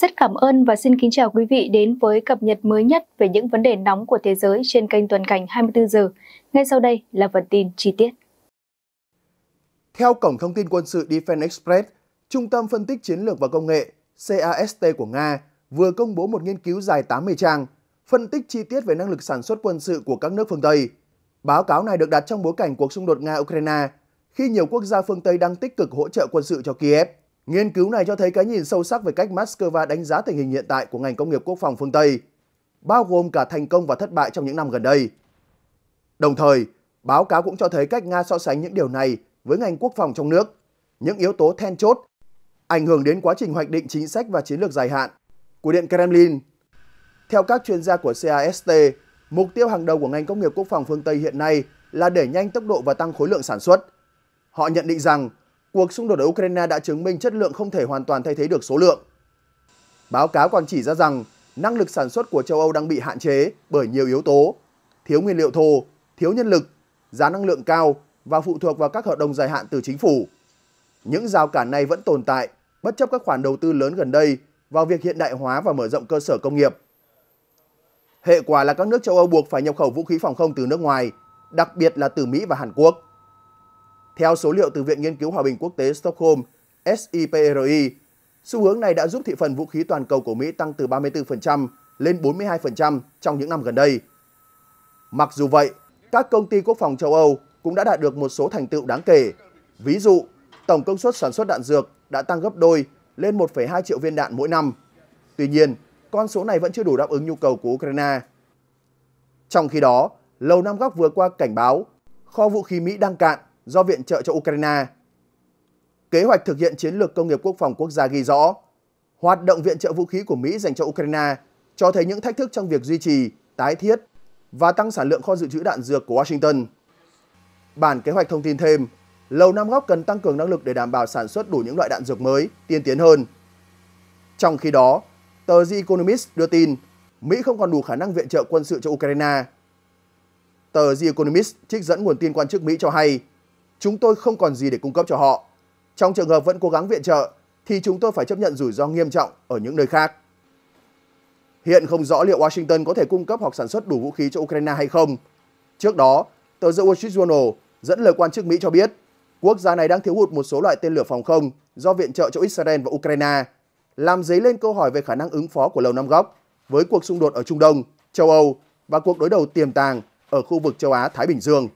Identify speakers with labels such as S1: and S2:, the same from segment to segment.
S1: Rất cảm ơn và xin kính chào quý vị đến với cập nhật mới nhất về những vấn đề nóng của thế giới trên kênh Tuần Cảnh 24 giờ. Ngay sau đây là phần tin chi tiết.
S2: Theo Cổng Thông tin Quân sự Defense Express, Trung tâm Phân tích Chiến lược và Công nghệ CAST của Nga vừa công bố một nghiên cứu dài 80 trang, phân tích chi tiết về năng lực sản xuất quân sự của các nước phương Tây. Báo cáo này được đặt trong bối cảnh cuộc xung đột Nga-Ukraine, khi nhiều quốc gia phương Tây đang tích cực hỗ trợ quân sự cho Kiev. Nghiên cứu này cho thấy cái nhìn sâu sắc về cách Moscow đánh giá tình hình hiện tại của ngành công nghiệp quốc phòng phương Tây, bao gồm cả thành công và thất bại trong những năm gần đây. Đồng thời, báo cáo cũng cho thấy cách Nga so sánh những điều này với ngành quốc phòng trong nước, những yếu tố then chốt ảnh hưởng đến quá trình hoạch định chính sách và chiến lược dài hạn của Điện Kremlin. Theo các chuyên gia của CAST, mục tiêu hàng đầu của ngành công nghiệp quốc phòng phương Tây hiện nay là đẩy nhanh tốc độ và tăng khối lượng sản xuất. Họ nhận định rằng cuộc xung đột ở Ukraine đã chứng minh chất lượng không thể hoàn toàn thay thế được số lượng. Báo cáo còn chỉ ra rằng năng lực sản xuất của châu Âu đang bị hạn chế bởi nhiều yếu tố, thiếu nguyên liệu thô, thiếu nhân lực, giá năng lượng cao và phụ thuộc vào các hợp đồng dài hạn từ chính phủ. Những rào cản này vẫn tồn tại bất chấp các khoản đầu tư lớn gần đây vào việc hiện đại hóa và mở rộng cơ sở công nghiệp. Hệ quả là các nước châu Âu buộc phải nhập khẩu vũ khí phòng không từ nước ngoài, đặc biệt là từ Mỹ và Hàn Quốc. Theo số liệu từ Viện Nghiên cứu Hòa bình Quốc tế Stockholm, SIPRI, xu hướng này đã giúp thị phần vũ khí toàn cầu của Mỹ tăng từ 34% lên 42% trong những năm gần đây. Mặc dù vậy, các công ty quốc phòng châu Âu cũng đã đạt được một số thành tựu đáng kể. Ví dụ, tổng công suất sản xuất đạn dược đã tăng gấp đôi lên 1,2 triệu viên đạn mỗi năm. Tuy nhiên, con số này vẫn chưa đủ đáp ứng nhu cầu của Ukraine. Trong khi đó, Lầu Năm Góc vừa qua cảnh báo kho vũ khí Mỹ đang cạn do viện trợ cho Ukraine. Kế hoạch thực hiện chiến lược công nghiệp quốc phòng quốc gia ghi rõ, hoạt động viện trợ vũ khí của Mỹ dành cho Ukraine cho thấy những thách thức trong việc duy trì, tái thiết và tăng sản lượng kho dự trữ đạn dược của Washington. Bản kế hoạch thông tin thêm, Lầu Năm Góc cần tăng cường năng lực để đảm bảo sản xuất đủ những loại đạn dược mới, tiên tiến hơn. Trong khi đó, tờ The Economist đưa tin Mỹ không còn đủ khả năng viện trợ quân sự cho Ukraine. Tờ The Economist trích dẫn nguồn tin quan chức Mỹ cho hay chúng tôi không còn gì để cung cấp cho họ. Trong trường hợp vẫn cố gắng viện trợ, thì chúng tôi phải chấp nhận rủi ro nghiêm trọng ở những nơi khác. Hiện không rõ liệu Washington có thể cung cấp hoặc sản xuất đủ vũ khí cho Ukraine hay không. Trước đó, tờ The Wall Street Journal dẫn lời quan chức Mỹ cho biết, quốc gia này đang thiếu hụt một số loại tên lửa phòng không do viện trợ cho Israel và Ukraine, làm dấy lên câu hỏi về khả năng ứng phó của Lầu Năm Góc với cuộc xung đột ở Trung Đông, châu Âu và cuộc đối đầu tiềm tàng ở khu vực châu Á-Thái Bình Dương.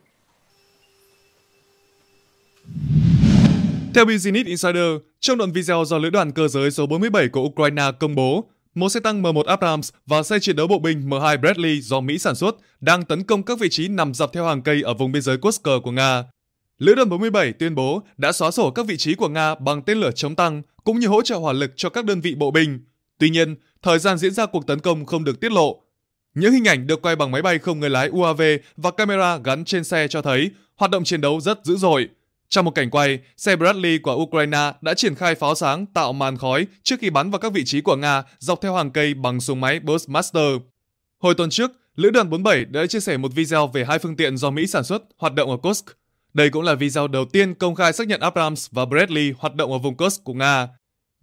S3: Theo Business Insider, trong đoạn video do lữ đoàn cơ giới số 47 của Ukraine công bố, một xe tăng M1 Abrams và xe chiến đấu bộ binh M2 Bradley do Mỹ sản xuất đang tấn công các vị trí nằm dọc theo hàng cây ở vùng biên giới Kursk của Nga. Lữ đoàn 47 tuyên bố đã xóa sổ các vị trí của Nga bằng tên lửa chống tăng cũng như hỗ trợ hỏa lực cho các đơn vị bộ binh. Tuy nhiên, thời gian diễn ra cuộc tấn công không được tiết lộ. Những hình ảnh được quay bằng máy bay không người lái UAV và camera gắn trên xe cho thấy hoạt động chiến đấu rất dữ dội. Trong một cảnh quay, xe Bradley của Ukraine đã triển khai pháo sáng tạo màn khói trước khi bắn vào các vị trí của Nga dọc theo hàng cây bằng súng máy Burstmaster. Hồi tuần trước, Lữ đoàn 47 đã chia sẻ một video về hai phương tiện do Mỹ sản xuất hoạt động ở Kursk. Đây cũng là video đầu tiên công khai xác nhận Abrams và Bradley hoạt động ở vùng Kursk của Nga.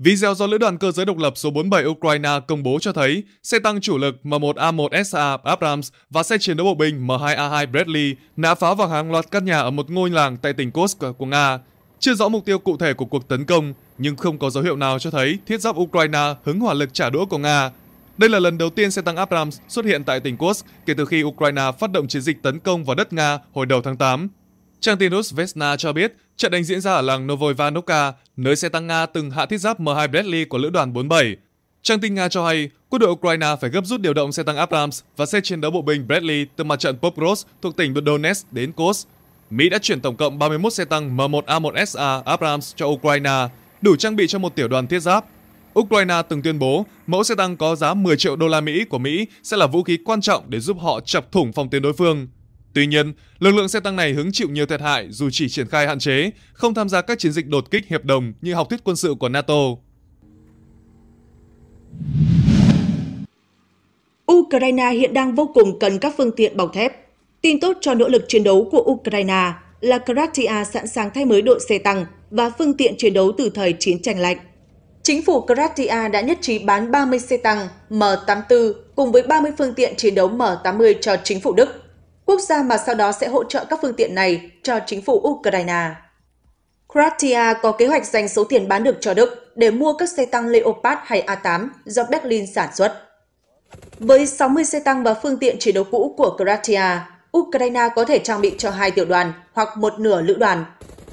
S3: Video do Lữ đoàn cơ giới độc lập số 47 Ukraine công bố cho thấy xe tăng chủ lực M1A1SA Abrams và xe chiến đấu bộ binh M2A2 Bradley nã phá vào hàng loạt căn nhà ở một ngôi làng tại tỉnh Kursk của Nga. Chưa rõ mục tiêu cụ thể của cuộc tấn công, nhưng không có dấu hiệu nào cho thấy thiết giáp Ukraine hứng hỏa lực trả đũa của Nga. Đây là lần đầu tiên xe tăng Abrams xuất hiện tại tỉnh Kursk kể từ khi Ukraine phát động chiến dịch tấn công vào đất Nga hồi đầu tháng 8. Trang tin Rus Vesna cho biết trận đánh diễn ra ở làng Novoivanovka, nơi xe tăng Nga từng hạ thiết giáp M2 Bradley của lữ đoàn 47. Trang tin Nga cho hay, quân đội Ukraine phải gấp rút điều động xe tăng Abrams và xe chiến đấu bộ binh Bradley từ mặt trận Popros thuộc tỉnh Donetsk đến Kursk. Mỹ đã chuyển tổng cộng 31 xe tăng M1A1SA Abrams cho Ukraine, đủ trang bị cho một tiểu đoàn thiết giáp. Ukraine từng tuyên bố mẫu xe tăng có giá 10 triệu đô la Mỹ của Mỹ sẽ là vũ khí quan trọng để giúp họ chập thủng phòng tuyến đối phương. Tuy nhiên, lực lượng xe tăng này hứng chịu nhiều thiệt hại dù chỉ triển khai hạn chế, không tham gia các chiến dịch đột kích hiệp đồng như học thuyết quân sự của NATO.
S1: Ukraine hiện đang vô cùng cần các phương tiện bọc thép. Tin tốt cho nỗ lực chiến đấu của Ukraine là Kratia sẵn sàng thay mới đội xe tăng và phương tiện chiến đấu từ thời chiến tranh lạnh. Chính phủ Kratia đã nhất trí bán 30 xe tăng M84 cùng với 30 phương tiện chiến đấu M80 cho chính phủ Đức quốc gia mà sau đó sẽ hỗ trợ các phương tiện này cho chính phủ Ukraine. Croatia có kế hoạch dành số tiền bán được cho Đức để mua các xe tăng Leopard hay A8 do Berlin sản xuất. Với 60 xe tăng và phương tiện chiến đấu cũ của Croatia, Ukraine có thể trang bị cho hai tiểu đoàn hoặc một nửa lữ đoàn.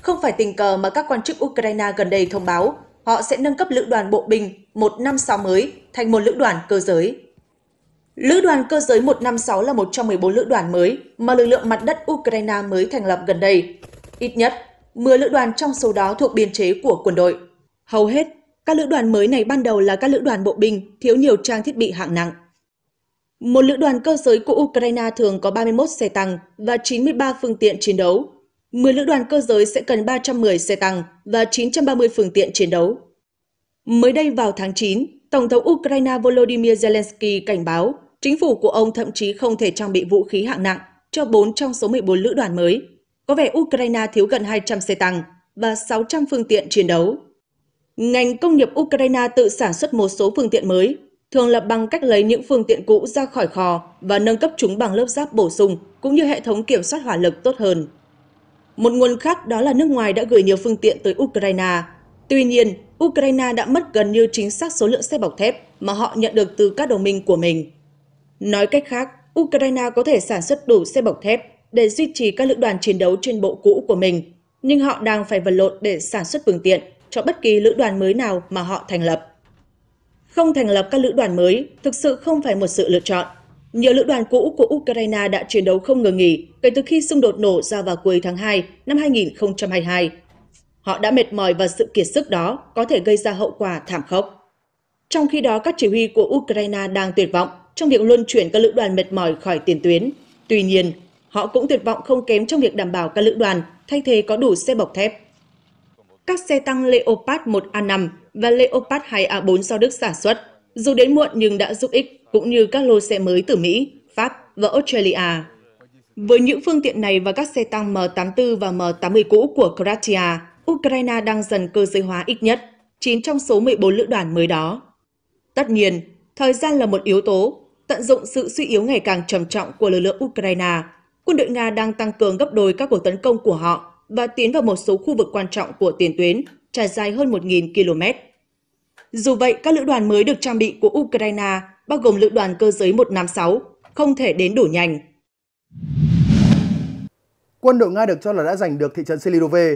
S1: Không phải tình cờ mà các quan chức Ukraine gần đây thông báo họ sẽ nâng cấp lữ đoàn bộ binh một năm mới thành một lữ đoàn cơ giới. Lữ đoàn cơ giới 156 là một trong 14 lữ đoàn mới mà lực lượng mặt đất Ukraine mới thành lập gần đây. Ít nhất, 10 lữ đoàn trong số đó thuộc biên chế của quân đội. Hầu hết, các lữ đoàn mới này ban đầu là các lữ đoàn bộ binh thiếu nhiều trang thiết bị hạng nặng. Một lữ đoàn cơ giới của Ukraine thường có 31 xe tăng và 93 phương tiện chiến đấu. 10 lữ đoàn cơ giới sẽ cần 310 xe tăng và 930 phương tiện chiến đấu. Mới đây vào tháng 9, Tổng thống Ukraine Volodymyr Zelensky cảnh báo chính phủ của ông thậm chí không thể trang bị vũ khí hạng nặng cho 4 trong số 14 lữ đoàn mới. Có vẻ Ukraine thiếu gần 200 xe tăng và 600 phương tiện chiến đấu. Ngành công nghiệp Ukraine tự sản xuất một số phương tiện mới, thường là bằng cách lấy những phương tiện cũ ra khỏi kho và nâng cấp chúng bằng lớp giáp bổ sung cũng như hệ thống kiểm soát hỏa lực tốt hơn. Một nguồn khác đó là nước ngoài đã gửi nhiều phương tiện tới Ukraine. Tuy nhiên, Ukraine đã mất gần như chính xác số lượng xe bọc thép mà họ nhận được từ các đồng minh của mình. Nói cách khác, Ukraine có thể sản xuất đủ xe bọc thép để duy trì các lữ đoàn chiến đấu trên bộ cũ của mình, nhưng họ đang phải vật lộn để sản xuất phương tiện cho bất kỳ lữ đoàn mới nào mà họ thành lập. Không thành lập các lữ đoàn mới thực sự không phải một sự lựa chọn. Nhiều lữ đoàn cũ của Ukraine đã chiến đấu không ngừng nghỉ kể từ khi xung đột nổ ra vào cuối tháng 2 năm 2022. Họ đã mệt mỏi và sự kiệt sức đó có thể gây ra hậu quả thảm khốc. Trong khi đó, các chỉ huy của Ukraine đang tuyệt vọng trong việc luân chuyển các lữ đoàn mệt mỏi khỏi tiền tuyến. Tuy nhiên, họ cũng tuyệt vọng không kém trong việc đảm bảo các lữ đoàn thay thế có đủ xe bọc thép. Các xe tăng Leopard 1A5 và Leopard 2A4 do Đức sản xuất, dù đến muộn nhưng đã giúp ích, cũng như các lô xe mới từ Mỹ, Pháp và Australia. Với những phương tiện này và các xe tăng M84 và M80 cũ của Croatia, Ukraine đang dần cơ giới hóa ít nhất 9 trong số 14 lữ đoàn mới đó. Tất nhiên, thời gian là một yếu tố, tận dụng sự suy yếu ngày càng trầm trọng của lực lượng Ukraine. Quân đội Nga đang tăng cường gấp đôi các cuộc tấn công của họ và tiến vào một số khu vực quan trọng của tiền tuyến, trải dài hơn 1.000 km. Dù vậy, các lữ đoàn mới được trang bị của Ukraine, bao gồm lữ đoàn cơ giới 156, không thể đến đủ nhanh.
S2: Quân đội Nga được cho là đã giành được thị trấn Selidove.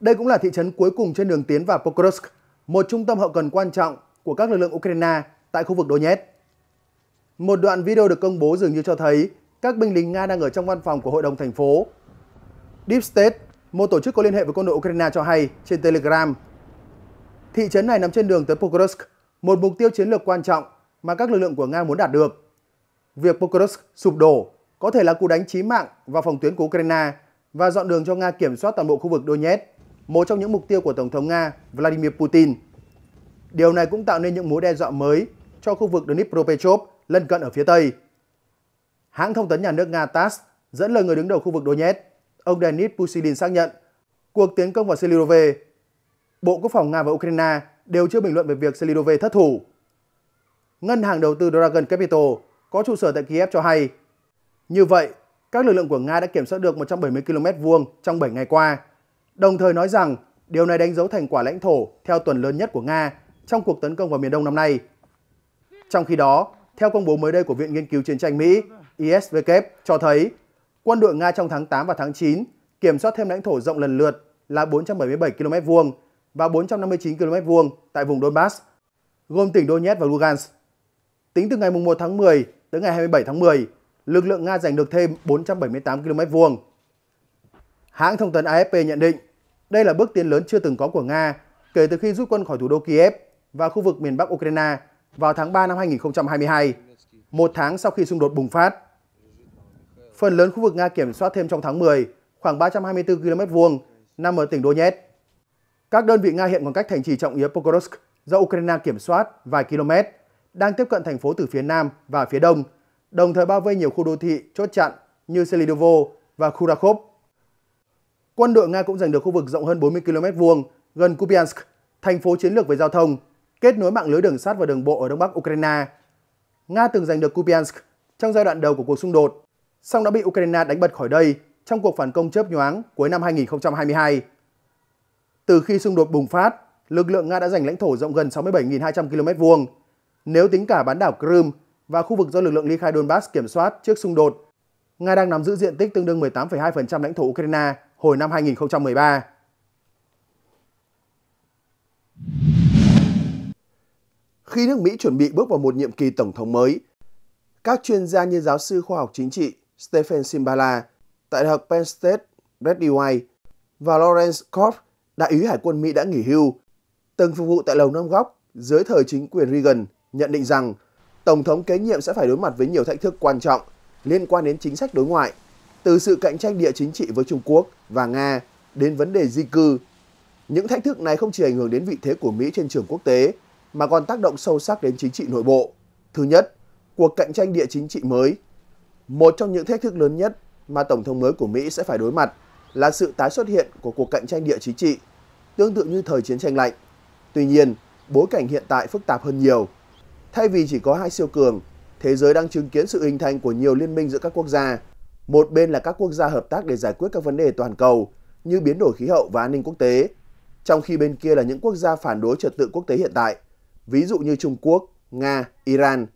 S2: Đây cũng là thị trấn cuối cùng trên đường tiến vào Pokrovsk, một trung tâm hậu cần quan trọng của các lực lượng Ukraine tại khu vực Donetsk. Một đoạn video được công bố dường như cho thấy các binh lính Nga đang ở trong văn phòng của hội đồng thành phố. Deep State, một tổ chức có liên hệ với quân đội Ukraine cho hay trên Telegram. Thị trấn này nằm trên đường tới Pokrovsk, một mục tiêu chiến lược quan trọng mà các lực lượng của Nga muốn đạt được. Việc Pokrovsk sụp đổ có thể là cú đánh chí mạng vào phòng tuyến của Ukraine và dọn đường cho Nga kiểm soát toàn bộ khu vực Donetsk, một trong những mục tiêu của Tổng thống Nga Vladimir Putin. Điều này cũng tạo nên những mối đe dọa mới cho khu vực Dnipropetrovsk lân cận ở phía Tây. Hãng thông tấn nhà nước Nga TASS dẫn lời người đứng đầu khu vực Donetsk, ông Denis Pushilin xác nhận cuộc tiến công vào Selirove. Bộ Quốc phòng Nga và Ukraine đều chưa bình luận về việc Selirove thất thủ. Ngân hàng đầu tư Dragon Capital có trụ sở tại Kiev cho hay. Như vậy, các lực lượng của Nga đã kiểm soát được 170 km vuông trong 7 ngày qua, đồng thời nói rằng điều này đánh dấu thành quả lãnh thổ theo tuần lớn nhất của Nga trong cuộc tấn công vào miền đông năm nay. Trong khi đó, theo công bố mới đây của Viện Nghiên cứu Chiến tranh Mỹ, ISW cho thấy quân đội Nga trong tháng 8 và tháng 9 kiểm soát thêm lãnh thổ rộng lần lượt là 477 km vuông và 459 km vuông tại vùng Donbass, gồm tỉnh Donetsk và Lugansk. Tính từ ngày 1 tháng 10 tới ngày 27 tháng 10, lực lượng Nga giành được thêm 478 km vuông. Hãng thông tấn AFP nhận định đây là bước tiến lớn chưa từng có của Nga kể từ khi rút quân khỏi thủ đô Kiev và khu vực miền Bắc Ukraine vào tháng 3 năm 2022, một tháng sau khi xung đột bùng phát. Phần lớn khu vực Nga kiểm soát thêm trong tháng 10, khoảng 324 km vuông, nằm ở tỉnh Donetsk. Các đơn vị Nga hiện còn cách thành trì trọng yếu Pokrovsk do Ukraine kiểm soát vài km, đang tiếp cận thành phố từ phía nam và phía đông, đồng thời bao vây nhiều khu đô thị chốt chặn như Selidovo và Khurakov. Quân đội Nga cũng giành được khu vực rộng hơn 40 km vuông gần Kupiansk, thành phố chiến lược về giao thông kết nối mạng lưới đường sắt và đường bộ ở đông bắc Ukraine. Nga từng giành được Kupiansk trong giai đoạn đầu của cuộc xung đột, song đã bị Ukraine đánh bật khỏi đây trong cuộc phản công chớp nhoáng cuối năm 2022. Từ khi xung đột bùng phát, lực lượng Nga đã giành lãnh thổ rộng gần 67.200 km vuông. Nếu tính cả bán đảo Crimea và khu vực do lực lượng ly khai Donbass kiểm soát trước xung đột, Nga đang nắm giữ diện tích tương đương 18,2% lãnh thổ Ukraine hồi năm 2013 khi nước Mỹ chuẩn bị bước vào một nhiệm kỳ tổng thống mới. Các chuyên gia như giáo sư khoa học chính trị Stephen Simbala tại Đại học Penn State, Brett White và Lawrence Korf, đại úy hải quân Mỹ đã nghỉ hưu, từng phục vụ tại Lầu Năm Góc dưới thời chính quyền Reagan, nhận định rằng Tổng thống kế nhiệm sẽ phải đối mặt với nhiều thách thức quan trọng liên quan đến chính sách đối ngoại, từ sự cạnh tranh địa chính trị với Trung Quốc và Nga đến vấn đề di cư. Những thách thức này không chỉ ảnh hưởng đến vị thế của Mỹ trên trường quốc tế, mà còn tác động sâu sắc đến chính trị nội bộ. Thứ nhất, cuộc cạnh tranh địa chính trị mới. Một trong những thách thức lớn nhất mà Tổng thống mới của Mỹ sẽ phải đối mặt là sự tái xuất hiện của cuộc cạnh tranh địa chính trị, tương tự như thời chiến tranh lạnh. Tuy nhiên, bối cảnh hiện tại phức tạp hơn nhiều. Thay vì chỉ có hai siêu cường, thế giới đang chứng kiến sự hình thành của nhiều liên minh giữa các quốc gia. Một bên là các quốc gia hợp tác để giải quyết các vấn đề toàn cầu như biến đổi khí hậu và an ninh quốc tế, trong khi bên kia là những quốc gia phản đối trật tự quốc tế hiện tại ví dụ như Trung Quốc, Nga, Iran.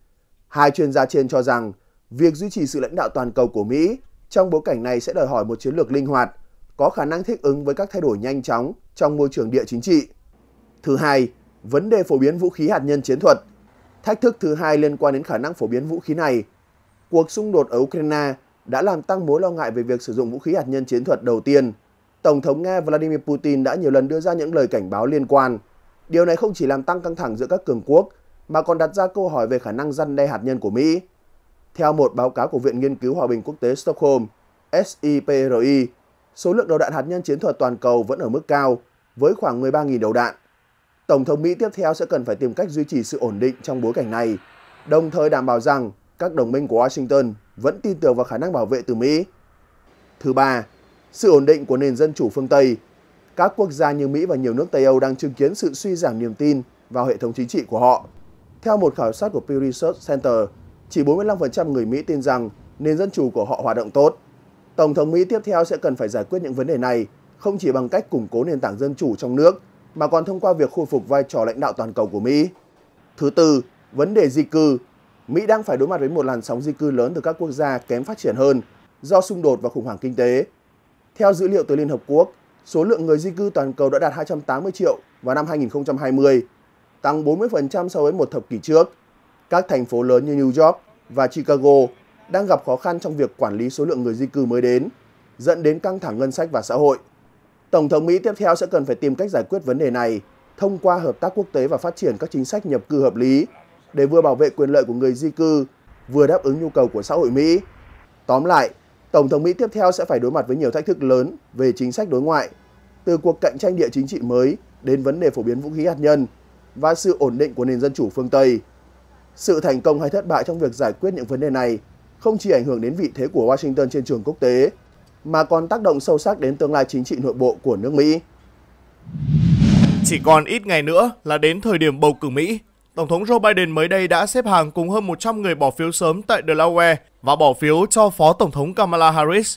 S2: Hai chuyên gia trên cho rằng việc duy trì sự lãnh đạo toàn cầu của Mỹ trong bối cảnh này sẽ đòi hỏi một chiến lược linh hoạt, có khả năng thích ứng với các thay đổi nhanh chóng trong môi trường địa chính trị. Thứ hai, vấn đề phổ biến vũ khí hạt nhân chiến thuật. Thách thức thứ hai liên quan đến khả năng phổ biến vũ khí này. Cuộc xung đột ở Ukraine đã làm tăng mối lo ngại về việc sử dụng vũ khí hạt nhân chiến thuật đầu tiên. Tổng thống Nga Vladimir Putin đã nhiều lần đưa ra những lời cảnh báo liên quan. Điều này không chỉ làm tăng căng thẳng giữa các cường quốc, mà còn đặt ra câu hỏi về khả năng răn đe hạt nhân của Mỹ. Theo một báo cáo của Viện Nghiên cứu Hòa bình Quốc tế Stockholm, SIPRI, số lượng đầu đạn hạt nhân chiến thuật toàn cầu vẫn ở mức cao, với khoảng 13.000 đầu đạn. Tổng thống Mỹ tiếp theo sẽ cần phải tìm cách duy trì sự ổn định trong bối cảnh này, đồng thời đảm bảo rằng các đồng minh của Washington vẫn tin tưởng vào khả năng bảo vệ từ Mỹ. Thứ ba, sự ổn định của nền dân chủ phương Tây – các quốc gia như Mỹ và nhiều nước Tây Âu đang chứng kiến sự suy giảm niềm tin vào hệ thống chính trị của họ. Theo một khảo sát của Pew Research Center, chỉ 45% người Mỹ tin rằng nền dân chủ của họ hoạt động tốt. Tổng thống Mỹ tiếp theo sẽ cần phải giải quyết những vấn đề này, không chỉ bằng cách củng cố nền tảng dân chủ trong nước, mà còn thông qua việc khôi phục vai trò lãnh đạo toàn cầu của Mỹ. Thứ tư, vấn đề di cư. Mỹ đang phải đối mặt với một làn sóng di cư lớn từ các quốc gia kém phát triển hơn do xung đột và khủng hoảng kinh tế. Theo dữ liệu từ Liên Hợp Quốc, số lượng người di cư toàn cầu đã đạt 280 triệu vào năm 2020, tăng 40% so với một thập kỷ trước. Các thành phố lớn như New York và Chicago đang gặp khó khăn trong việc quản lý số lượng người di cư mới đến, dẫn đến căng thẳng ngân sách và xã hội. Tổng thống Mỹ tiếp theo sẽ cần phải tìm cách giải quyết vấn đề này thông qua hợp tác quốc tế và phát triển các chính sách nhập cư hợp lý để vừa bảo vệ quyền lợi của người di cư, vừa đáp ứng nhu cầu của xã hội Mỹ. Tóm lại, Tổng thống Mỹ tiếp theo sẽ phải đối mặt với nhiều thách thức lớn về chính sách đối ngoại, từ cuộc cạnh tranh địa chính trị mới đến vấn đề phổ biến vũ khí hạt nhân và sự ổn định của nền dân chủ phương Tây. Sự thành công hay thất bại trong việc giải quyết những vấn đề này không chỉ ảnh hưởng đến vị thế của Washington trên trường quốc tế, mà còn tác động sâu sắc đến tương lai chính trị nội bộ của nước Mỹ.
S4: Chỉ còn ít ngày nữa là đến thời điểm bầu cử Mỹ Tổng thống Joe Biden mới đây đã xếp hàng cùng hơn 100 người bỏ phiếu sớm tại Delaware và bỏ phiếu cho Phó Tổng thống Kamala Harris.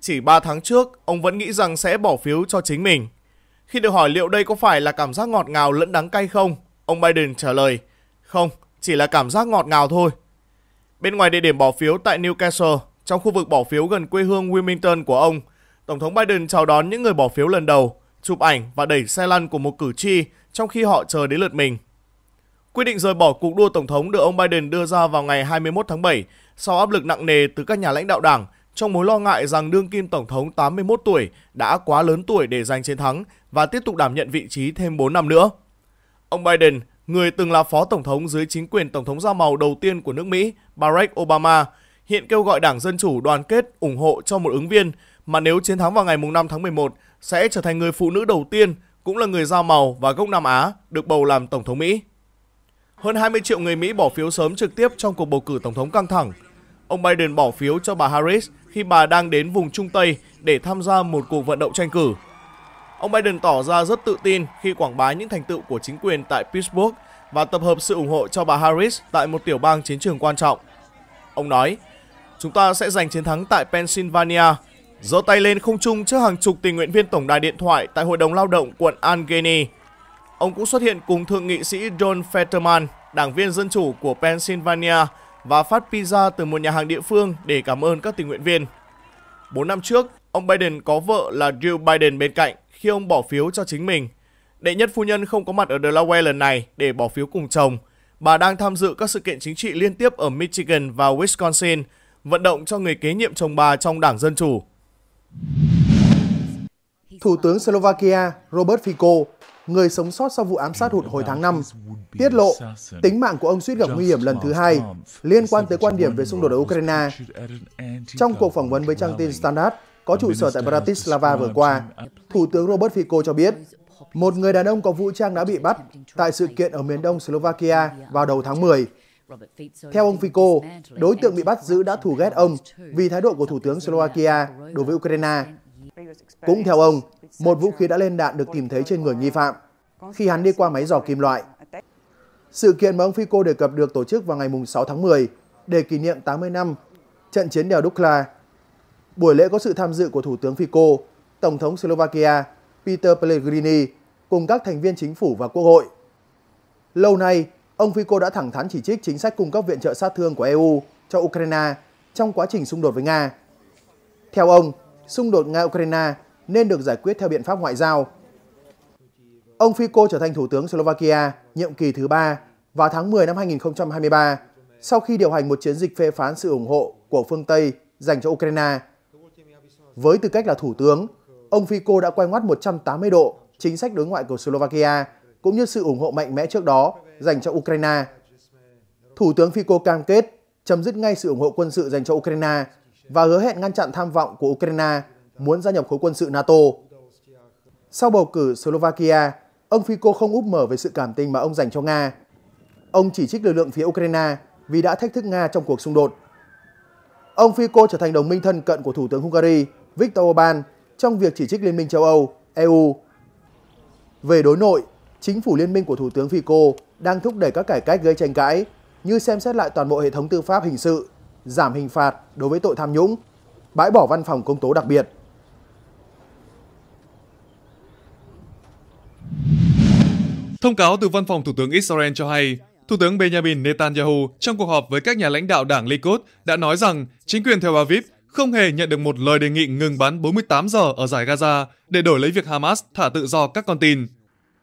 S4: Chỉ 3 tháng trước, ông vẫn nghĩ rằng sẽ bỏ phiếu cho chính mình. Khi được hỏi liệu đây có phải là cảm giác ngọt ngào lẫn đắng cay không, ông Biden trả lời, không, chỉ là cảm giác ngọt ngào thôi. Bên ngoài địa điểm bỏ phiếu tại Newcastle, trong khu vực bỏ phiếu gần quê hương Wilmington của ông, Tổng thống Biden chào đón những người bỏ phiếu lần đầu, chụp ảnh và đẩy xe lăn của một cử tri trong khi họ chờ đến lượt mình. Quyết định rời bỏ cuộc đua Tổng thống được ông Biden đưa ra vào ngày 21 tháng 7 sau áp lực nặng nề từ các nhà lãnh đạo đảng trong mối lo ngại rằng đương kim Tổng thống 81 tuổi đã quá lớn tuổi để giành chiến thắng và tiếp tục đảm nhận vị trí thêm 4 năm nữa. Ông Biden, người từng là phó tổng thống dưới chính quyền tổng thống da màu đầu tiên của nước Mỹ, Barack Obama, hiện kêu gọi Đảng Dân Chủ đoàn kết ủng hộ cho một ứng viên mà nếu chiến thắng vào ngày 5 tháng 11 sẽ trở thành người phụ nữ đầu tiên cũng là người da màu và gốc Nam Á được bầu làm Tổng thống Mỹ. Hơn 20 triệu người Mỹ bỏ phiếu sớm trực tiếp trong cuộc bầu cử tổng thống căng thẳng. Ông Biden bỏ phiếu cho bà Harris khi bà đang đến vùng Trung Tây để tham gia một cuộc vận động tranh cử. Ông Biden tỏ ra rất tự tin khi quảng bá những thành tựu của chính quyền tại Pittsburgh và tập hợp sự ủng hộ cho bà Harris tại một tiểu bang chiến trường quan trọng. Ông nói, chúng ta sẽ giành chiến thắng tại Pennsylvania, giơ tay lên không trung trước hàng chục tình nguyện viên tổng đài điện thoại tại Hội đồng Lao động quận Allegheny Ông cũng xuất hiện cùng thượng nghị sĩ John Fetterman, đảng viên dân chủ của Pennsylvania và phát pizza từ một nhà hàng địa phương để cảm ơn các tình nguyện viên. Bốn năm trước, ông Biden có vợ là Jill Biden bên cạnh khi ông bỏ phiếu cho chính mình. Đệ nhất phu nhân không có mặt ở Delaware lần này để bỏ phiếu cùng chồng. Bà đang tham dự các sự kiện chính trị liên tiếp ở Michigan và Wisconsin, vận động cho người kế nhiệm chồng bà trong Đảng Dân Chủ.
S2: Thủ tướng Slovakia Robert Fico người sống sót sau vụ ám sát hụt hồi tháng 5, tiết lộ tính mạng của ông suýt gặp nguy hiểm lần thứ hai liên quan tới quan điểm về xung đột ở Ukraine. Trong cuộc phỏng vấn với trang tin Standard có trụ sở tại Bratislava vừa qua, Thủ tướng Robert Fico cho biết một người đàn ông có vũ trang đã bị bắt tại sự kiện ở miền đông Slovakia vào đầu tháng 10.
S1: Theo ông Fico,
S2: đối tượng bị bắt giữ đã thù ghét ông vì thái độ của Thủ tướng Slovakia đối với Ukraine. Cũng theo ông, một vũ khí đã lên đạn được tìm thấy trên người nghi phạm khi hắn đi qua máy dò kim loại. Sự kiện mà ông Fico đề cập được tổ chức vào ngày 6 tháng 10 để kỷ niệm 80 năm trận chiến đèo Dukla. Buổi lễ có sự tham dự của Thủ tướng Fico, Tổng thống Slovakia Peter Pellegrini cùng các thành viên chính phủ và quốc hội. Lâu nay, ông Fico đã thẳng thắn chỉ trích chính sách cung cấp viện trợ sát thương của EU cho Ukraine trong quá trình xung đột với Nga. Theo ông, xung đột Nga-Ukraine nên được giải quyết theo biện pháp ngoại giao. Ông Fico trở thành Thủ tướng Slovakia nhiệm kỳ thứ ba vào tháng 10 năm 2023 sau khi điều hành một chiến dịch phê phán sự ủng hộ của phương Tây dành cho Ukraine. Với tư cách là Thủ tướng, ông Fico đã quay ngoắt 180 độ chính sách đối ngoại của Slovakia cũng như sự ủng hộ mạnh mẽ trước đó dành cho Ukraine. Thủ tướng Fico cam kết chấm dứt ngay sự ủng hộ quân sự dành cho Ukraine và hứa hẹn ngăn chặn tham vọng của Ukraine muốn gia nhập khối quân sự NATO. Sau bầu cử Slovakia, ông Fico không úp mở về sự cảm tình mà ông dành cho Nga. Ông chỉ trích lực lượng phía Ukraine vì đã thách thức Nga trong cuộc xung đột. Ông Fico trở thành đồng minh thân cận của Thủ tướng Hungary Viktor Orbán trong việc chỉ trích Liên minh châu Âu, EU. Về đối nội, chính phủ liên minh của Thủ tướng Fico đang thúc đẩy các cải cách gây tranh cãi như xem xét lại toàn bộ hệ thống tư pháp hình sự, giảm hình phạt đối với tội tham nhũng, bãi bỏ văn phòng công tố đặc biệt.
S3: Thông cáo từ văn phòng Thủ tướng Israel cho hay, Thủ tướng Benjamin Netanyahu trong cuộc họp với các nhà lãnh đạo đảng Likud đã nói rằng chính quyền Tel Aviv không hề nhận được một lời đề nghị ngừng bắn 48 giờ ở giải Gaza để đổi lấy việc Hamas thả tự do các con tin.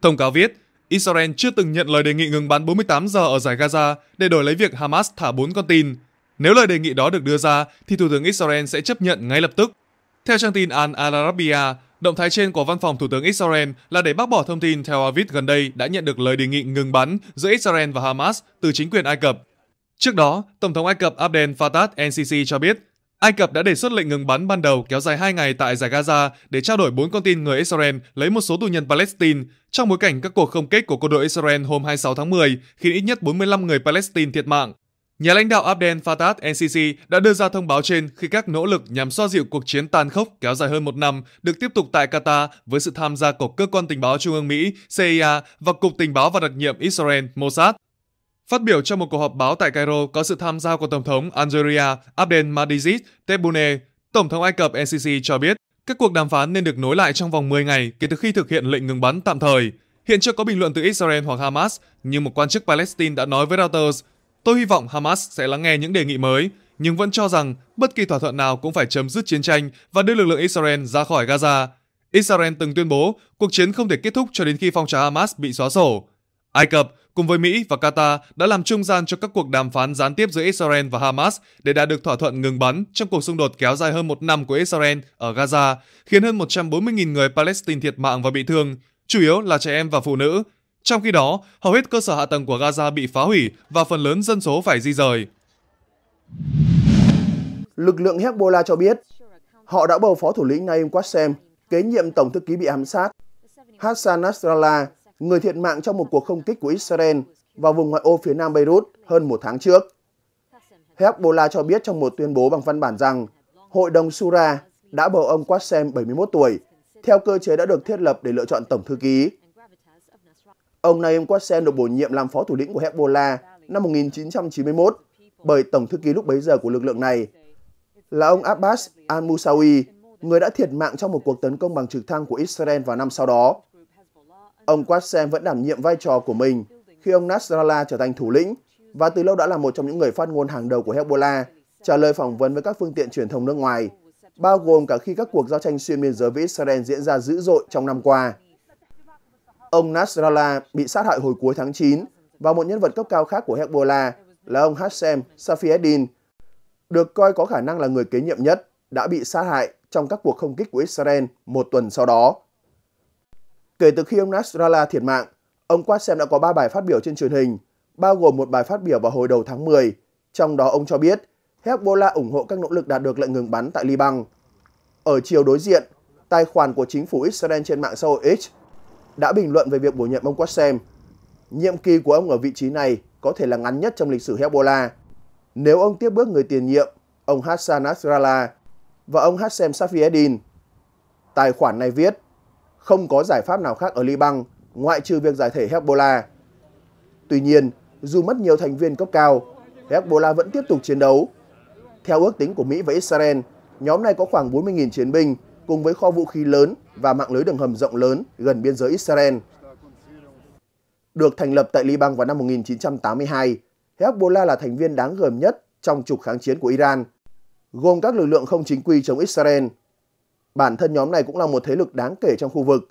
S3: Thông cáo viết, Israel chưa từng nhận lời đề nghị ngừng bắn 48 giờ ở giải Gaza để đổi lấy việc Hamas thả 4 con tin. Nếu lời đề nghị đó được đưa ra, thì Thủ tướng Israel sẽ chấp nhận ngay lập tức. Theo trang tin Al Arabiya, Động thái trên của văn phòng Thủ tướng Israel là để bác bỏ thông tin Tel Aviv gần đây đã nhận được lời đề nghị ngừng bắn giữa Israel và Hamas từ chính quyền Ai Cập. Trước đó, Tổng thống Ai Cập Abdel Fattah el-Sisi cho biết Ai Cập đã đề xuất lệnh ngừng bắn ban đầu kéo dài 2 ngày tại giải Gaza để trao đổi 4 con tin người Israel lấy một số tù nhân Palestine trong bối cảnh các cuộc không kích của quân đội Israel hôm 26 tháng 10 khiến ít nhất 45 người Palestine thiệt mạng Nhà lãnh đạo Abdel Fattah NCC đã đưa ra thông báo trên khi các nỗ lực nhằm xoa dịu cuộc chiến tàn khốc kéo dài hơn một năm được tiếp tục tại Qatar với sự tham gia của cơ quan tình báo Trung ương Mỹ CIA và Cục Tình báo và đặc nhiệm Israel Mossad. Phát biểu trong một cuộc họp báo tại Cairo có sự tham gia của Tổng thống Algeria Abdel Majid Tebboune, Tổng thống Ai Cập NCC cho biết các cuộc đàm phán nên được nối lại trong vòng 10 ngày kể từ khi thực hiện lệnh ngừng bắn tạm thời. Hiện chưa có bình luận từ Israel hoặc Hamas, nhưng một quan chức Palestine đã nói với Reuters Tôi hy vọng Hamas sẽ lắng nghe những đề nghị mới, nhưng vẫn cho rằng bất kỳ thỏa thuận nào cũng phải chấm dứt chiến tranh và đưa lực lượng Israel ra khỏi Gaza. Israel từng tuyên bố cuộc chiến không thể kết thúc cho đến khi phong trào Hamas bị xóa sổ. Ai Cập cùng với Mỹ và Qatar đã làm trung gian cho các cuộc đàm phán gián tiếp giữa Israel và Hamas để đạt được thỏa thuận ngừng bắn trong cuộc xung đột kéo dài hơn một năm của Israel ở Gaza, khiến hơn 140.000 người Palestine thiệt mạng và bị thương, chủ yếu là trẻ em và phụ nữ, trong khi đó, hầu hết cơ sở hạ tầng của Gaza bị phá hủy và phần lớn dân số phải di rời.
S2: Lực lượng Hezbollah cho biết họ đã bầu phó thủ lĩnh Naim Qassem, kế nhiệm tổng thư ký bị ám sát, Hassan Nasrallah, người thiệt mạng trong một cuộc không kích của Israel vào vùng ngoại ô phía nam Beirut hơn một tháng trước. Hezbollah cho biết trong một tuyên bố bằng văn bản rằng Hội đồng Sura đã bầu ông Qassem 71 tuổi, theo cơ chế đã được thiết lập để lựa chọn tổng thư ký. Ông Naim Quasen được bổ nhiệm làm phó thủ lĩnh của Hezbollah năm 1991 bởi tổng thư ký lúc bấy giờ của lực lượng này là ông Abbas al-Musawi, người đã thiệt mạng trong một cuộc tấn công bằng trực thăng của Israel vào năm sau đó. Ông Quasen vẫn đảm nhiệm vai trò của mình khi ông Nasrallah trở thành thủ lĩnh và từ lâu đã là một trong những người phát ngôn hàng đầu của Hezbollah, trả lời phỏng vấn với các phương tiện truyền thông nước ngoài, bao gồm cả khi các cuộc giao tranh xuyên biên giới với Israel diễn ra dữ dội trong năm qua. Ông Nasrallah bị sát hại hồi cuối tháng 9 và một nhân vật cấp cao khác của Hezbollah là ông Hashem Safieddin, được coi có khả năng là người kế nhiệm nhất, đã bị sát hại trong các cuộc không kích của Israel một tuần sau đó. Kể từ khi ông Nasrallah thiệt mạng, ông Qasem đã có 3 bài phát biểu trên truyền hình, bao gồm một bài phát biểu vào hồi đầu tháng 10, trong đó ông cho biết Hezbollah ủng hộ các nỗ lực đạt được lệnh ngừng bắn tại Liban. Ở chiều đối diện, tài khoản của chính phủ Israel trên mạng xã hội X đã bình luận về việc bổ nhiệm ông Quassem. Nhiệm kỳ của ông ở vị trí này có thể là ngắn nhất trong lịch sử Hezbollah. Nếu ông tiếp bước người tiền nhiệm, ông Hassan Nasrallah và ông Hassem Safieddin. Tài khoản này viết, không có giải pháp nào khác ở Liban ngoại trừ việc giải thể Hezbollah. Tuy nhiên, dù mất nhiều thành viên cấp cao, Hezbollah vẫn tiếp tục chiến đấu. Theo ước tính của Mỹ và Israel, nhóm này có khoảng 40.000 chiến binh cùng với kho vũ khí lớn và mạng lưới đường hầm rộng lớn gần biên giới Israel. Được thành lập tại Liban vào năm 1982, Hezbollah là thành viên đáng gờm nhất trong trục kháng chiến của Iran, gồm các lực lượng không chính quy chống Israel. Bản thân nhóm này cũng là một thế lực đáng kể trong khu vực.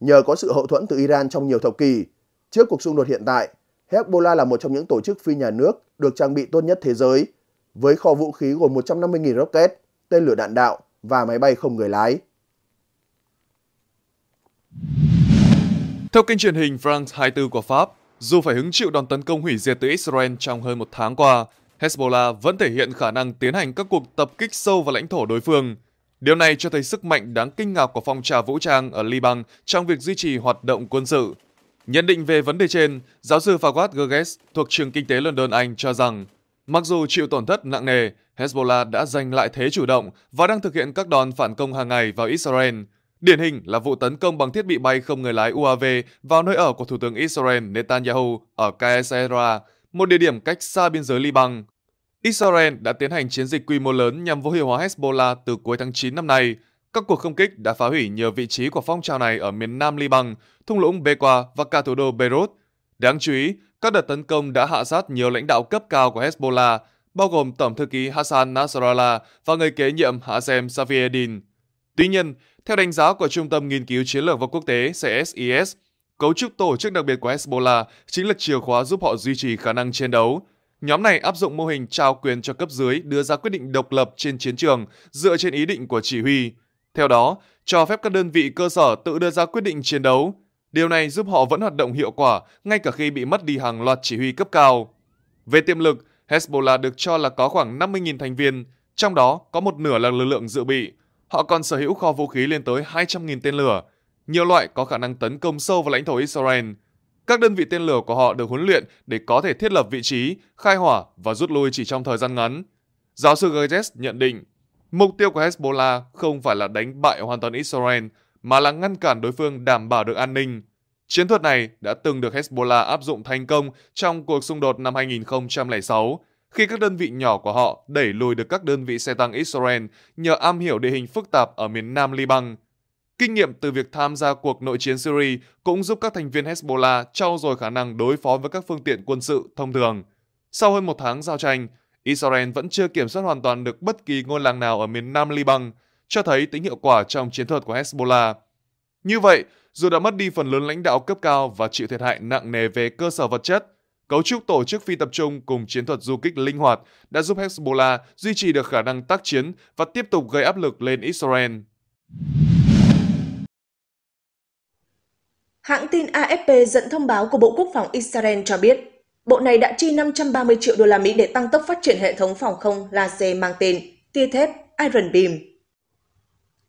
S2: Nhờ có sự hậu thuẫn từ Iran trong nhiều thập kỷ, trước cuộc xung đột hiện tại, Hezbollah là một trong những tổ chức phi nhà nước được trang bị tốt nhất thế giới, với kho vũ khí gồm 150.000 rocket, tên lửa đạn đạo, và máy bay không người lái.
S3: Theo kênh truyền hình France 24 của Pháp, dù phải hứng chịu đòn tấn công hủy diệt từ Israel trong hơn một tháng qua, Hezbollah vẫn thể hiện khả năng tiến hành các cuộc tập kích sâu vào lãnh thổ đối phương. Điều này cho thấy sức mạnh đáng kinh ngạc của phong trào vũ trang ở Liban trong việc duy trì hoạt động quân sự. Nhận định về vấn đề trên, giáo sư Fawad Gerges thuộc trường kinh tế London Anh cho rằng Mặc dù chịu tổn thất nặng nề, Hezbollah đã giành lại thế chủ động và đang thực hiện các đòn phản công hàng ngày vào Israel. Điển hình là vụ tấn công bằng thiết bị bay không người lái UAV vào nơi ở của Thủ tướng Israel Netanyahu ở Kaesera, một địa điểm cách xa biên giới Liban. Israel đã tiến hành chiến dịch quy mô lớn nhằm vô hiệu hóa Hezbollah từ cuối tháng 9 năm nay. Các cuộc không kích đã phá hủy nhiều vị trí của phong trào này ở miền nam Liban, thung lũng Bequa và cả thủ đô Beirut – Đáng chú ý, các đợt tấn công đã hạ sát nhiều lãnh đạo cấp cao của Hezbollah, bao gồm Tổng thư ký Hassan Nasrallah và người kế nhiệm Hashem Safieddin. Tuy nhiên, theo đánh giá của Trung tâm Nghiên cứu Chiến lược và Quốc tế CSIS, cấu trúc tổ chức đặc biệt của Hezbollah chính là chìa khóa giúp họ duy trì khả năng chiến đấu. Nhóm này áp dụng mô hình trao quyền cho cấp dưới đưa ra quyết định độc lập trên chiến trường dựa trên ý định của chỉ huy. Theo đó, cho phép các đơn vị cơ sở tự đưa ra quyết định chiến đấu, Điều này giúp họ vẫn hoạt động hiệu quả ngay cả khi bị mất đi hàng loạt chỉ huy cấp cao. Về tiềm lực, Hezbollah được cho là có khoảng 50.000 thành viên, trong đó có một nửa là lực lượng dự bị. Họ còn sở hữu kho vũ khí lên tới 200.000 tên lửa, nhiều loại có khả năng tấn công sâu vào lãnh thổ Israel. Các đơn vị tên lửa của họ được huấn luyện để có thể thiết lập vị trí, khai hỏa và rút lui chỉ trong thời gian ngắn. Giáo sư Gerges nhận định, mục tiêu của Hezbollah không phải là đánh bại hoàn toàn Israel – mà là ngăn cản đối phương đảm bảo được an ninh. Chiến thuật này đã từng được Hezbollah áp dụng thành công trong cuộc xung đột năm 2006, khi các đơn vị nhỏ của họ đẩy lùi được các đơn vị xe tăng Israel nhờ am hiểu địa hình phức tạp ở miền nam Liban. Kinh nghiệm từ việc tham gia cuộc nội chiến Syria cũng giúp các thành viên Hezbollah trau dồi khả năng đối phó với các phương tiện quân sự thông thường. Sau hơn một tháng giao tranh, Israel vẫn chưa kiểm soát hoàn toàn được bất kỳ ngôi làng nào ở miền nam Liban, cho thấy tính hiệu quả trong chiến thuật của Hezbollah. Như vậy, dù đã mất đi phần lớn lãnh đạo cấp cao và chịu thiệt hại nặng nề về cơ sở vật chất, cấu trúc tổ chức phi tập trung cùng chiến thuật du kích linh hoạt đã giúp Hezbollah duy trì được khả năng tác chiến và tiếp tục gây áp lực lên Israel.
S1: Hãng tin AFP dẫn thông báo của Bộ Quốc phòng Israel cho biết, bộ này đã chi 530 triệu đô la Mỹ để tăng tốc phát triển hệ thống phòng không laser mang tên tia thép Iron Beam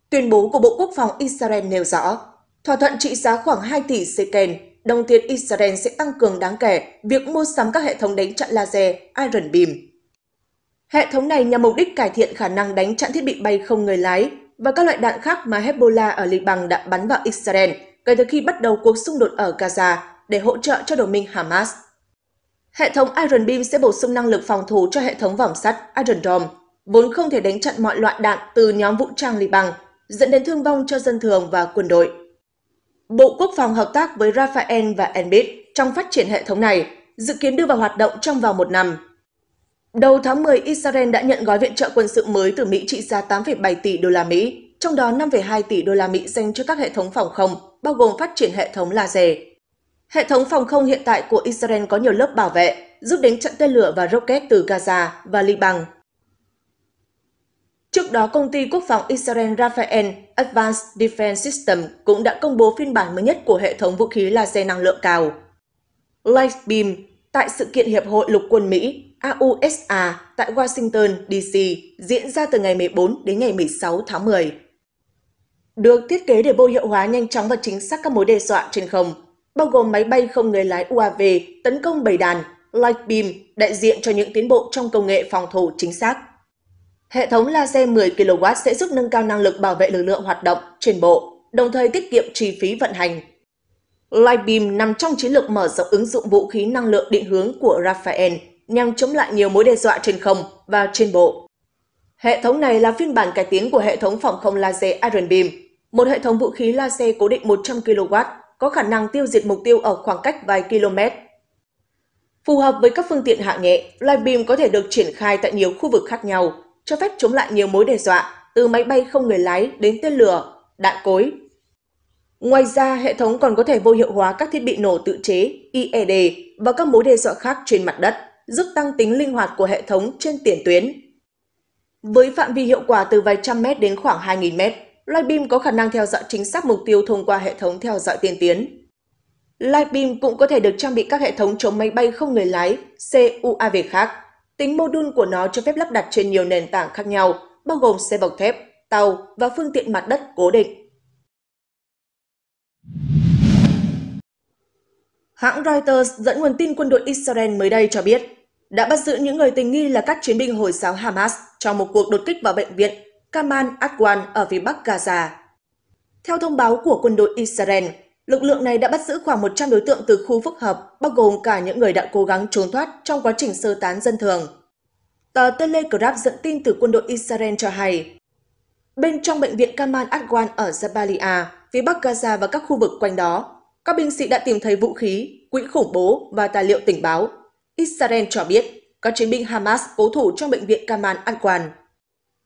S1: Tuyên bố của Bộ Quốc phòng Israel nêu rõ, thỏa thuận trị giá khoảng 2 tỷ shekel, đồng tiền Israel sẽ tăng cường đáng kể việc mua sắm các hệ thống đánh chặn laser Iron Beam. Hệ thống này nhằm mục đích cải thiện khả năng đánh chặn thiết bị bay không người lái và các loại đạn khác mà Hezbollah ở Liban đã bắn vào Israel kể từ khi bắt đầu cuộc xung đột ở Gaza để hỗ trợ cho đồng minh Hamas. Hệ thống Iron Beam sẽ bổ sung năng lực phòng thủ cho hệ thống vòng sắt Iron Dome, vốn không thể đánh chặn mọi loại đạn từ nhóm vũ trang Liban – dẫn đến thương vong cho dân thường và quân đội. Bộ Quốc phòng hợp tác với Rafael và Enbit trong phát triển hệ thống này, dự kiến đưa vào hoạt động trong vòng một năm. Đầu tháng 10, Israel đã nhận gói viện trợ quân sự mới từ Mỹ trị giá 8,7 tỷ đô la Mỹ, trong đó 5,2 tỷ đô la Mỹ dành cho các hệ thống phòng không, bao gồm phát triển hệ thống laser. Hệ thống phòng không hiện tại của Israel có nhiều lớp bảo vệ, giúp đánh chặn tên lửa và rocket từ Gaza và Liban Trước đó, công ty quốc phòng Israel Rafael Advanced Defense System cũng đã công bố phiên bản mới nhất của hệ thống vũ khí laser năng lượng cao. Lightbeam tại sự kiện Hiệp hội Lục quân Mỹ AUSA tại Washington, D.C. diễn ra từ ngày 14 đến ngày 16 tháng 10. Được thiết kế để vô hiệu hóa nhanh chóng và chính xác các mối đe dọa trên không, bao gồm máy bay không người lái UAV tấn công bầy đàn, Lightbeam đại diện cho những tiến bộ trong công nghệ phòng thủ chính xác. Hệ thống laser 10 kW sẽ giúp nâng cao năng lực bảo vệ lực lượng hoạt động, trên bộ, đồng thời tiết kiệm chi phí vận hành. Lightbeam nằm trong chiến lược mở rộng ứng dụng vũ khí năng lượng định hướng của Rafael nhằm chống lại nhiều mối đe dọa trên không và trên bộ. Hệ thống này là phiên bản cải tiến của hệ thống phòng không laser Iron Beam, một hệ thống vũ khí laser cố định 100 kW có khả năng tiêu diệt mục tiêu ở khoảng cách vài km. Phù hợp với các phương tiện hạng nhẹ, Lightbeam có thể được triển khai tại nhiều khu vực khác nhau, cho phép chống lại nhiều mối đe dọa, từ máy bay không người lái đến tên lửa, đạn cối. Ngoài ra, hệ thống còn có thể vô hiệu hóa các thiết bị nổ tự chế, IED và các mối đe dọa khác trên mặt đất, giúp tăng tính linh hoạt của hệ thống trên tiền tuyến. Với phạm vi hiệu quả từ vài trăm mét đến khoảng 2.000 mét, Lightbeam có khả năng theo dõi chính xác mục tiêu thông qua hệ thống theo dõi tiên tiến. Lightbeam cũng có thể được trang bị các hệ thống chống máy bay không người lái CUAV khác Tính mô đun của nó cho phép lắp đặt trên nhiều nền tảng khác nhau, bao gồm xe bọc thép, tàu và phương tiện mặt đất cố định. Hãng Reuters dẫn nguồn tin quân đội Israel mới đây cho biết đã bắt giữ những người tình nghi là các chiến binh Hồi giáo Hamas trong một cuộc đột kích vào bệnh viện Kamal Adwan ở phía bắc Gaza. Theo thông báo của quân đội Israel, Lực lượng này đã bắt giữ khoảng 100 đối tượng từ khu phức hợp, bao gồm cả những người đã cố gắng trốn thoát trong quá trình sơ tán dân thường. Tờ Telegraph dẫn tin từ quân đội Israel cho hay, bên trong bệnh viện Kamal Adwan ở Jabalia, phía Bắc Gaza và các khu vực quanh đó, các binh sĩ đã tìm thấy vũ khí, quỹ khủng bố và tài liệu tình báo. Israel cho biết các chiến binh Hamas cố thủ trong bệnh viện Kamal Adwan.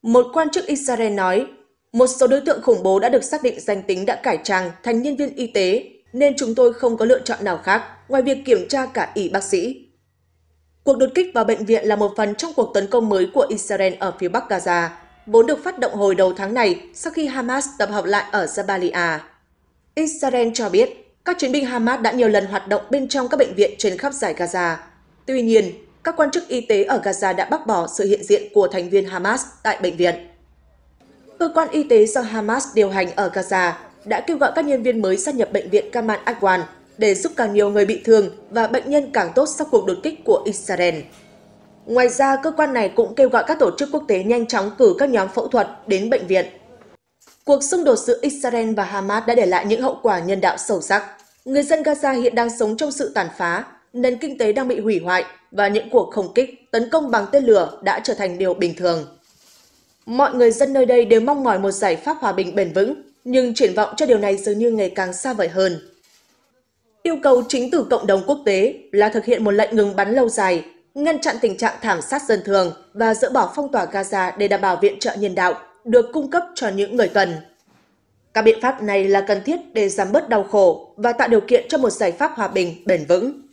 S1: Một quan chức Israel nói một số đối tượng khủng bố đã được xác định danh tính đã cải trang thành nhân viên y tế, nên chúng tôi không có lựa chọn nào khác ngoài việc kiểm tra cả y bác sĩ. Cuộc đột kích vào bệnh viện là một phần trong cuộc tấn công mới của Israel ở phía Bắc Gaza, vốn được phát động hồi đầu tháng này sau khi Hamas tập hợp lại ở Jabalia. Israel cho biết các chiến binh Hamas đã nhiều lần hoạt động bên trong các bệnh viện trên khắp giải Gaza. Tuy nhiên, các quan chức y tế ở Gaza đã bác bỏ sự hiện diện của thành viên Hamas tại bệnh viện cơ quan y tế do Hamas điều hành ở Gaza đã kêu gọi các nhân viên mới gia nhập bệnh viện Kamal Adwan để giúp càng nhiều người bị thương và bệnh nhân càng tốt sau cuộc đột kích của Israel. Ngoài ra, cơ quan này cũng kêu gọi các tổ chức quốc tế nhanh chóng cử các nhóm phẫu thuật đến bệnh viện. Cuộc xung đột giữa Israel và Hamas đã để lại những hậu quả nhân đạo sâu sắc. Người dân Gaza hiện đang sống trong sự tàn phá, nền kinh tế đang bị hủy hoại và những cuộc không kích, tấn công bằng tên lửa đã trở thành điều bình thường. Mọi người dân nơi đây đều mong mỏi một giải pháp hòa bình bền vững, nhưng triển vọng cho điều này dường như ngày càng xa vời hơn. Yêu cầu chính từ cộng đồng quốc tế là thực hiện một lệnh ngừng bắn lâu dài, ngăn chặn tình trạng thảm sát dân thường và dỡ bỏ phong tỏa Gaza để đảm bảo viện trợ nhân đạo được cung cấp cho những người cần. Các biện pháp này là cần thiết để giảm bớt đau khổ và tạo điều kiện cho một giải pháp hòa bình bền vững.